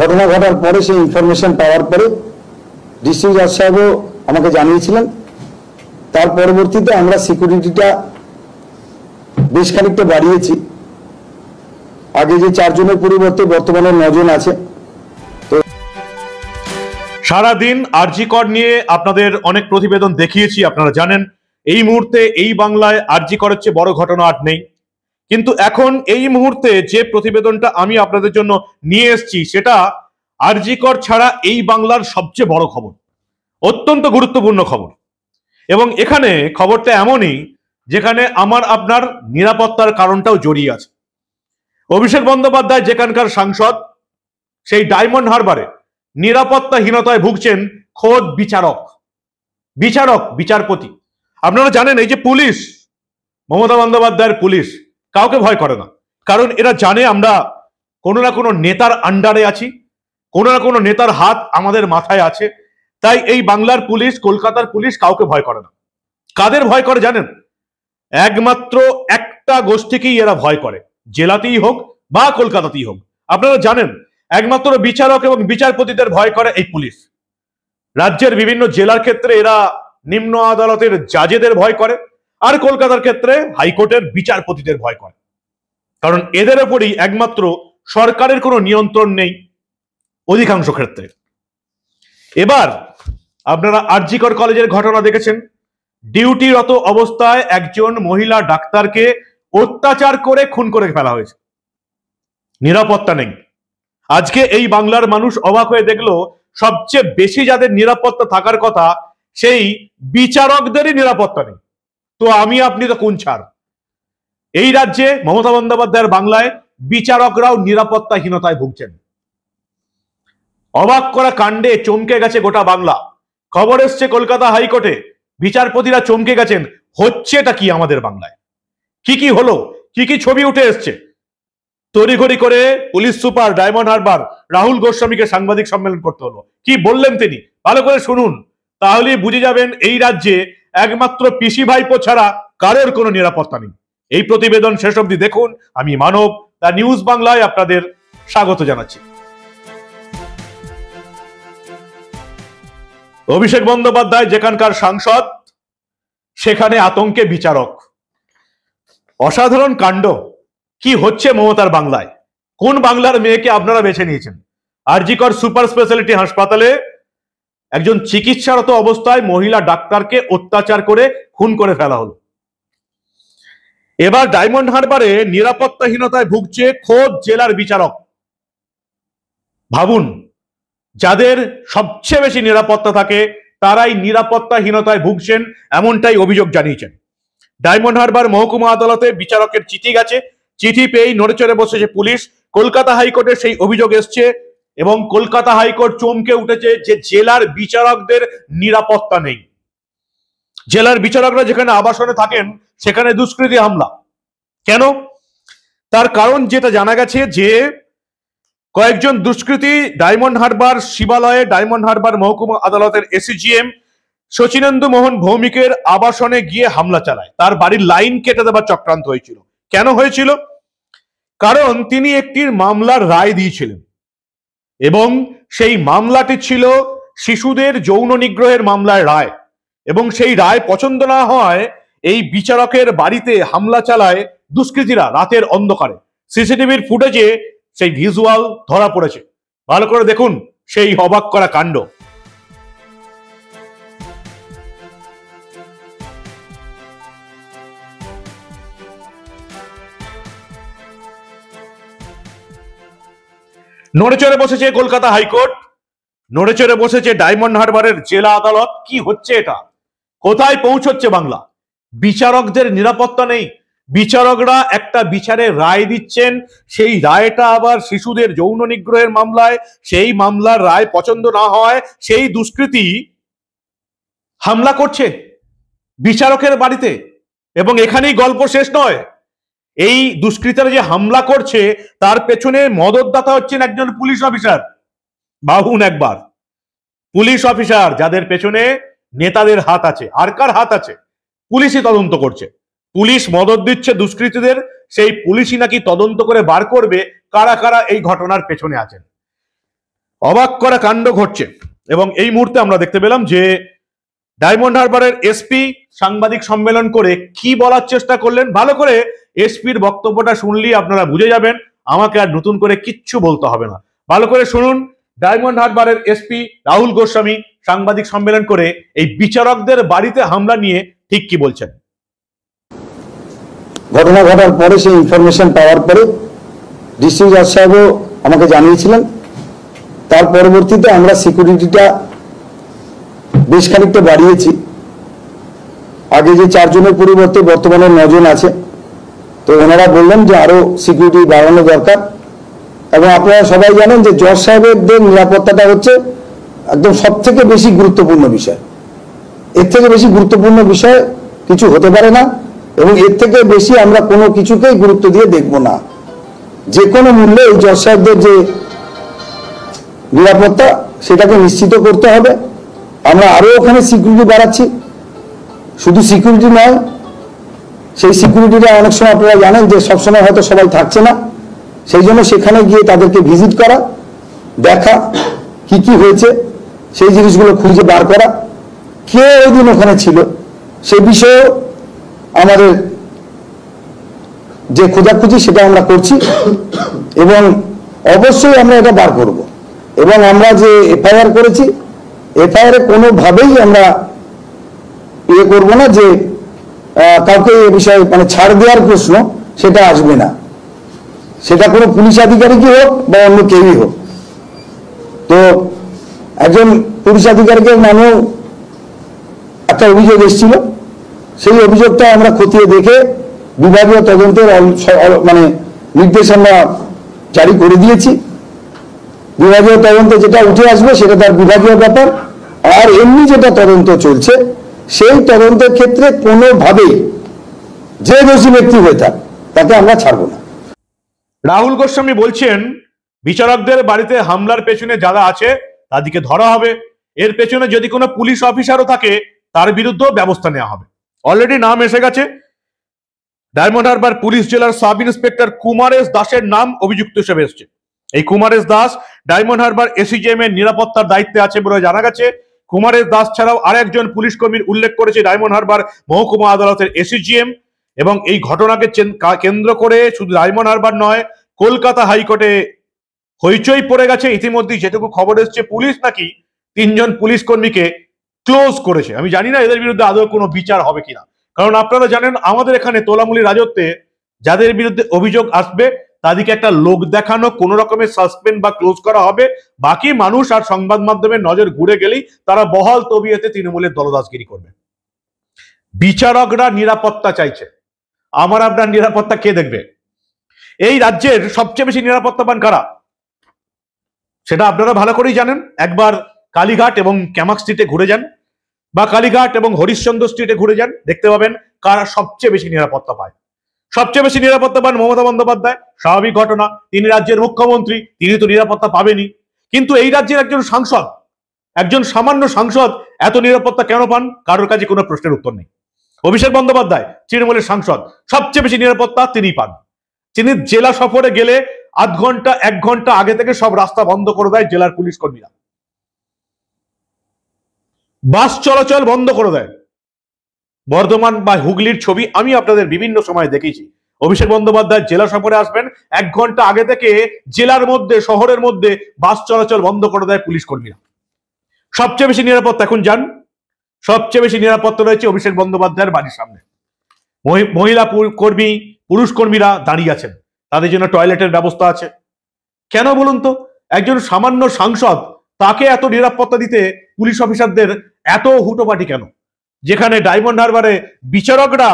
ঘটনা ঘটার পরে সেই ইনফরমেশন পাওয়ার পরে ডিস্ট্রিক্ট জাজ সাহেবও আমাকে জানিয়েছিলেন তার পরবর্তীতে আমরা সিকিউরিটিটা বেশ খানিকটা বাড়িয়েছি আগে যে চারজনের পরিবর্তে বর্তমানে নজন আছে সারাদিন আরজিকর নিয়ে আপনাদের অনেক প্রতিবেদন দেখিয়েছি আপনারা জানেন এই মুহূর্তে এই বাংলায় আরজিকর হচ্ছে বড় ঘটনা আর নেই কিন্তু এখন এই মুহূর্তে যে প্রতিবেদনটা আমি আপনাদের জন্য নিয়ে এসছি সেটা আরজিকর ছাড়া এই বাংলার সবচেয়ে বড় খবর অত্যন্ত গুরুত্বপূর্ণ খবর এবং এখানে খবরটা এমনই যেখানে আমার আপনার নিরাপত্তার কারণটাও জড়িয়ে আছে অভিষেক বন্দ্যোপাধ্যায় যেখানকার সাংসদ সেই ডায়মন্ড হারবারে নিরাপত্তাহীনতায় ভুগছেন খোদ বিচারক বিচারক বিচারপতি আপনারা জানেন এই যে পুলিশ মমতা বন্দ্যোপাধ্যায়ের পুলিশ কাউকে ভয় করে না কারণ এরা জানে আমরা কোনো না কোনো নেতার আন্ডারে আছি কোনো না কোনো নেতার হাত আমাদের মাথায় আছে তাই এই বাংলার পুলিশ কলকাতার পুলিশ কাউকে ভয় করে না কাদের ভয় করে জানেন একমাত্র একটা গোষ্ঠীকেই এরা ভয় করে জেলাতেই হোক বা কলকাতাতেই হোক আপনারা জানেন একমাত্র বিচারক এবং বিচারপতিদের ভয় করে এই পুলিশ রাজ্যের বিভিন্ন জেলার ক্ষেত্রে এরা নিম্ন আদালতের জাজেদের ভয় করে আর কলকাতার ক্ষেত্রে হাইকোর্টের বিচারপতিদের ভয় করে কারণ এদের ওপরই একমাত্র সরকারের কোনো নিয়ন্ত্রণ নেই অধিকাংশ ক্ষেত্রে এবার আপনারা আরজিকর কলেজের ঘটনা দেখেছেন ডিউটিরত অবস্থায় একজন মহিলা ডাক্তারকে অত্যাচার করে খুন করে ফেলা হয়েছে নিরাপত্তা নেই আজকে এই বাংলার মানুষ অবাক হয়ে দেখলো সবচেয়ে বেশি যাদের নিরাপত্তা থাকার কথা সেই বিচারকদেরই নিরাপত্তা নেই তো আমি আপনি তো কোন ছাড় এই রাজ্যে মমতা বন্দ্যোপাধ্যায়ের বাংলায় বিচারকরাও নিরাপত্তাহীনতায় ভুগছেন অবাক করা কাণ্ডে চমকে গেছে গোটা বাংলা খবর এসছে কলকাতা হাইকোর্টে বিচারপতিরা চমকে গেছেন হচ্ছেটা কি আমাদের বাংলায় কি কি হলো কি কি ছবি উঠে এসছে তড়িঘড়ি করে পুলিশ সুপার ডায়মন্ড হারবার রাহুল গোস্বামীকে সাংবাদিক সম্মেলন করতে হলো কি বললেন তিনি ভালো করে শুনুন তাহলে বুঝে যাবেন এই রাজ্যে একমাত্র পিসি ভাইপো ছাড়া কারোর কোনো নিরাপত্তা নেই এই প্রতিবেদন শেষ অবধি দেখুন আমি মানব দা নিউজ বাংলায় আপনাদের স্বাগত জানাচ্ছি অভিষেক বন্দ্যোপাধ্যায় যেখানকার সাংসদ সেখানে আতঙ্কে বিচারক অসাধারণ কাণ্ড কি হচ্ছে মমতার বাংলায় কোন বাংলার মেয়েকে আপনারা বেছে নিয়েছেন আরজিকর সুপার স্পেশালিটি হাসপাতালে একজন চিকিৎসারত অবস্থায় মহিলা ডাক্তারকে অত্যাচার করে খুন করে ফেলা হলো এবার ডায়মন্ড হারবারে নিরাপত্তাহীনতায় ভুগছে খোদ জেলার বিচারক ভাবুন যাদের সবচেয়ে বেশি নিরাপত্তা থাকে তারাই নিরাপত্তাহীনতায় ভুগছেন এমনটাই অভিযোগ জানিয়েছেন ডায়মন্ড হারবার মহকুমা আদালতে বিচারকের চিঠি গেছে চিঠি পেয়েই নড়েচড়ে বসেছে পুলিশ কলকাতা হাইকোর্টের সেই অভিযোগ এসছে এবং কলকাতা হাইকোর্ট চমকে উঠেছে যে জেলার বিচারকদের নিরাপত্তা নেই জেলার বিচারকরা যেখানে আবাসনে থাকেন সেখানে দুষ্কৃতি হামলা কেন তার কারণ যেটা জানা গেছে যে কয়েকজন দুষ্কৃতী ডায়মন্ড হারবার শিবালয়ে ডায়মন্ড হারবার মহকুমা আদালতের এসিজিএম সচিনেন্দু মোহন ভৌমিকের আবাসনে গিয়ে হামলা চালায় তার বাড়ির লাইন কেটে দেবার চক্রান্ত হয়েছিল কেন হয়েছিল কারণ তিনি একটি মামলার রায় দিয়েছিলেন এবং সেই মামলাটি ছিল শিশুদের যৌন নিগ্রহের মামলায় রায় এবং সেই রায় পছন্দ না হয় এই বিচারকের বাড়িতে হামলা চালায় দুষ্কৃতীরা রাতের অন্ধকারে সিসিটিভির ফুটেজে সেই ভিজুয়াল ধরা পড়েছে ভালো করে দেখুন সেই অবাক করা কাণ্ড নড়েচড়ে বসেছে কলকাতা হাইকোর্ট নড়েচড়ে বসেছে ডায়মন্ড হারবারের জেলা আদালত কি হচ্ছে এটা কোথায় পৌঁছচ্ছে বাংলা বিচারকদের নিরাপত্তা নেই বিচারকরা একটা বিচারে রায় দিচ্ছেন সেই রায়টা আবার শিশুদের যৌন নিগ্রহের মামলায় সেই মামলার রায় পছন্দ না হয় সেই দুষ্কৃতি হামলা করছে বিচারকের বাড়িতে এবং এখানেই গল্প শেষ নয় এই দুষ্কৃতারা যে হামলা করছে তার পেছনে মদতদাতা হচ্ছেন একজন পুলিশ অফিসার বাহুন একবার পুলিশ অফিসার যাদের পেছনে নেতাদের হাত আছে আর কার হাত আছে পুলিশই তদন্ত করছে পুলিশ মদত দিচ্ছে দুষ্কৃতীদের সেই পুলিশই নাকি তদন্ত করে বার করবে কারা কারা এই ঘটনার পেছনে আছেন অবাক করা কাণ্ড ঘটছে এবং এই মুহূর্তে আমরা দেখতে পেলাম যে ডায়মন্ড হারবারের এসপি সাংবাদিক সম্মেলন করে কি বলার চেষ্টা করলেন ভালো করে এসপির বক্তব্যটা শুনলেই আপনারা বুঝে যাবেন আমাকে আর নতুন করে কিচ্ছু বলতে হবে না ভালো করে শুনুন ডায়মন্ড হারবারের এসপি রাহুল গোস্বামী সাংবাদিক সম্মেলন করে এই বিচারকদের বাড়িতে হামলা নিয়ে ঠিক কি বলছেন ঘটনা ঘটার পরে সেই ইনফরমেশন পাওয়ার পরে ডিস্ট্রিক্ট জাজ সাহেবও আমাকে জানিয়েছিলেন তার পরবর্তীতে আমরা সিকিউরিটিটা বেশ খানিকটা বাড়িয়েছি আগে যে চারজনের পরিবর্তে বর্তমানে নজন আছে তো ওনারা বললেন যে আরও সিকিউরিটি বাড়ানো দরকার এবং আপনারা সবাই জানেন যে জজ সাহেবের নিরাপত্তাটা হচ্ছে একদম সব থেকে বেশি গুরুত্বপূর্ণ বিষয় এর থেকে বেশি গুরুত্বপূর্ণ বিষয় কিছু হতে পারে না এবং এর থেকে বেশি আমরা কোনো কিছুকেই গুরুত্ব দিয়ে দেখব না যে কোনো মূল্যে এই জজ সাহেবদের যে নিরাপত্তা সেটাকে নিশ্চিত করতে হবে আমরা আরও ওখানে সিকিউরিটি বাড়াচ্ছি শুধু সিকিউরিটি নয় সেই সিকিউরিটিটা অনেক সময় আপনারা জানেন যে সবসময় হয়তো সবাই থাকছে না সেই জন্য সেখানে গিয়ে তাদেরকে ভিজিট করা দেখা কি কি হয়েছে সেই জিনিসগুলো খুঁজে বার করা কে ওই দিন ওখানে ছিল সে বিষয়ে আমাদের যে খোঁজাখুঁজি সেটা আমরা করছি এবং অবশ্যই আমরা এটা বার করব এবং আমরা যে এফআইআর করেছি এফআইআরে কোনোভাবেই আমরা ইয়ে করব না যে কাউকে এ বিষয়ে মানে ছাড় দেওয়ার প্রশ্ন সেটা আসবে না সেটা কোনো পুলিশ আধিকারিকই হোক বা অন্য কেউই হোক তো একজন পুলিশ আধিকারিকের নামেও একটা অভিযোগ এসেছিল সেই অভিযোগটা আমরা খতিয়ে দেখে বিভাগীয় তদন্তের মানে নির্দেশ আমরা জারি করে দিয়েছি বিভাগীয় তদন্তে যেটা উঠে আসবে সেটা তার বিভাগীয় ব্যাপার আর এমনি যেটা তদন্ত চলছে সেই তদন্তের ক্ষেত্রে কোনোভাবেই যে দোষী ব্যক্তি হয়ে থাক তাকে আমরা ছাড়ব না রাহুল গোস্বামী বলছেন বিচারকদের বাড়িতে হামলার পেছনে যারা আছে তাদেরকে ধরা হবে এর পেছনে যদি কোনো পুলিশ অফিসারও থাকে তার বিরুদ্ধেও ব্যবস্থা নেওয়া হবে অলরেডি নাম এসে গেছে ডায়মন্ড হারবার পুলিশ জেলার সাব ইন্সপেক্টর কুমারেশ দাসের নাম অভিযুক্ত হিসেবে এসছে এই কুমারেশ দাস ডায়মন্ড হারবার এসিজিএম এর নিরাপত্তার দায়িত্বে আছে বলে জানা গেছে কুমারের দাস ছাড়াও আর একজন পুলিশ কর্মীর উল্লেখ করেছে ডায়মন্ড হারবার মহকুমা আদালতের এসিজিএম এবং এই ঘটনাকে কেন্দ্র করে শুধু ডায়মন্ড হারবার নয় কলকাতা হাইকোর্টে হইচই পড়ে গেছে ইতিমধ্যেই যেটুকু খবর এসছে পুলিশ নাকি তিনজন পুলিশ কর্মীকে ক্লোজ করেছে আমি জানি না এদের বিরুদ্ধে আদৌ কোনো বিচার হবে কিনা কারণ আপনারা জানেন আমাদের এখানে তোলামুলি রাজত্বে যাদের বিরুদ্ধে অভিযোগ আসবে তাদেরকে একটা লোক দেখানো কোন রকমের সাসপেন্ড বা ক্লোজ করা হবে বাকি মানুষ আর সংবাদ মাধ্যমে নজর ঘুরে গেলেই তারা বহাল তবিয়েতে তৃণমূলের দলদাসগিরি করবে বিচারকরা নিরাপত্তা চাইছে আমার আপনার নিরাপত্তা কে দেখবে এই রাজ্যের সবচেয়ে বেশি নিরাপত্তা পান কারা সেটা আপনারা ভালো করেই জানেন একবার কালীঘাট এবং ক্যামাক স্ট্রিটে ঘুরে যান বা কালীঘাট এবং হরিশ্চন্দ্র স্ট্রিটে ঘুরে যান দেখতে পাবেন কারা সবচেয়ে বেশি নিরাপত্তা পায় সবচেয়ে বেশি নিরাপত্তা পান মমতা বন্দ্যোপাধ্যায় স্বাভাবিক ঘটনা তিনি রাজ্যের মুখ্যমন্ত্রী তিনি তো নিরাপত্তা পাবেনি কিন্তু এই রাজ্যের একজন সাংসদ একজন সামান্য সাংসদ এত নিরাপত্তা কেন পান কারোর কাছে কোনো প্রশ্নের উত্তর নেই অভিষেক বন্দ্যোপাধ্যায় তৃণমূলের সাংসদ সবচেয়ে বেশি নিরাপত্তা তিনি পান তিনি জেলা সফরে গেলে আধ ঘন্টা এক ঘন্টা আগে থেকে সব রাস্তা বন্ধ করে দেয় জেলার পুলিশ কর্মীরা বাস চলাচল বন্ধ করে দেয় বর্ধমান বা হুগলির ছবি আমি আপনাদের বিভিন্ন সময় দেখেছি অভিষেক বন্দ্যোপাধ্যায় জেলা সফরে আসবেন এক ঘন্টা আগে থেকে জেলার মধ্যে শহরের মধ্যে বাস চলাচল বন্ধ করে দেয় পুলিশ কর্মীরা সবচেয়ে বেশি নিরাপত্তা এখন যান সবচেয়ে বেশি নিরাপত্তা রয়েছে অভিষেক বন্দ্যোপাধ্যায়ের বাড়ির সামনে মহিলা কর্মী পুরুষ কর্মীরা দাঁড়িয়ে আছেন তাদের জন্য টয়লেটের ব্যবস্থা আছে কেন বলুন তো একজন সামান্য সাংসদ তাকে এত নিরাপত্তা দিতে পুলিশ অফিসারদের এত হুটোপাটি কেন যেখানে ডায়মন্ড হারবারে বিচারকরা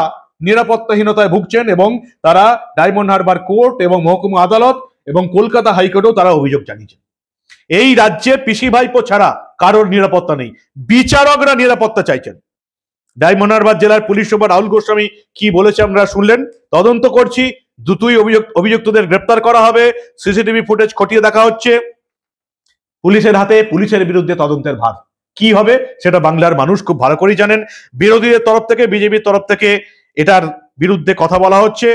নিরাপত্তাহীনতায় ভুগছেন এবং তারা ডায়মন্ড হারবার কোর্ট এবং মহকুমা আদালত এবং কলকাতা হাইকোর্টেও তারা অভিযোগ জানিয়েছেন এই রাজ্যে পিসি ভাইপো ছাড়া কারোর নিরাপত্তা নেই বিচারকরা নিরাপত্তা চাইছেন ডায়মন্ড হারবার জেলার পুলিশ সুপার রাহুল গোস্বামী কি বলেছে আমরা শুনলেন তদন্ত করছি দুটোই অভিযুক্ত অভিযুক্তদের গ্রেপ্তার করা হবে সিসিটিভি ফুটেজ খটিয়ে দেখা হচ্ছে পুলিশের হাতে পুলিশের বিরুদ্ধে তদন্তের ভার কি হবে সেটা বাংলার মানুষ খুব ভালো করেই জানেন বিরোধীদের তরফ থেকে বিজেপির তরফ থেকে এটার বিরুদ্ধে কথা বলা হচ্ছে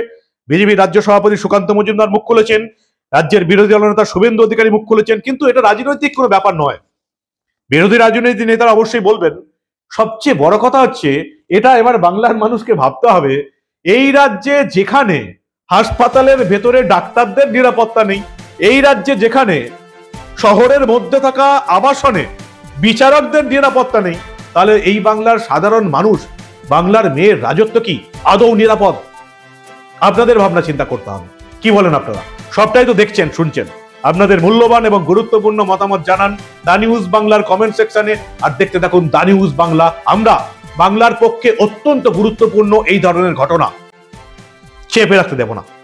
বিজেপির রাজ্য সভাপতি সুকান্ত মজুমদার মুখ খুলেছেন রাজ্যের বিরোধী দলনেতা শুভেন্দু অধিকারী মুখ খুলেছেন কিন্তু এটা রাজনৈতিক কোনো ব্যাপার নয় বিরোধী রাজনৈতিক নেতারা অবশ্যই বলবেন সবচেয়ে বড় কথা হচ্ছে এটা এবার বাংলার মানুষকে ভাবতে হবে এই রাজ্যে যেখানে হাসপাতালের ভেতরে ডাক্তারদের নিরাপত্তা নেই এই রাজ্যে যেখানে শহরের মধ্যে থাকা আবাসনে বিচারকদের নিরাপত্তা নেই তাহলে এই বাংলার সাধারণ মানুষ বাংলার মেয়ের রাজত্ব কি আদৌ নিরাপদ আপনাদের ভাবনা চিন্তা করতে হবে কি বলেন আপনারা সবটাই তো দেখছেন শুনছেন আপনাদের মূল্যবান এবং গুরুত্বপূর্ণ মতামত জানান দা নিউজ বাংলার কমেন্ট সেকশনে আর দেখতে থাকুন দা নিউজ বাংলা আমরা বাংলার পক্ষে অত্যন্ত গুরুত্বপূর্ণ এই ধরনের ঘটনা চেপে রাখতে দেব না